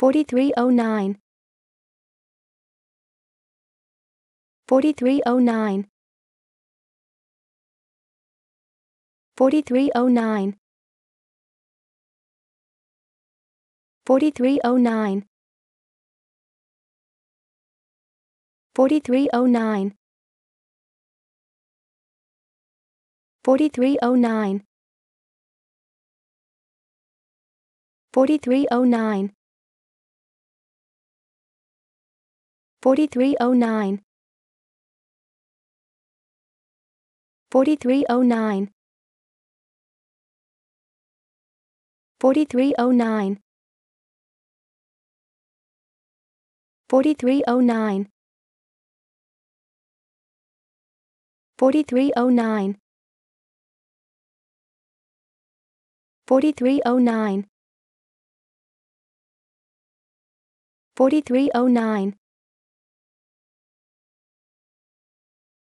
4309 4309 4309 4309 4309 4309 4309 4309 4309 4309 4309 4309 4309 4309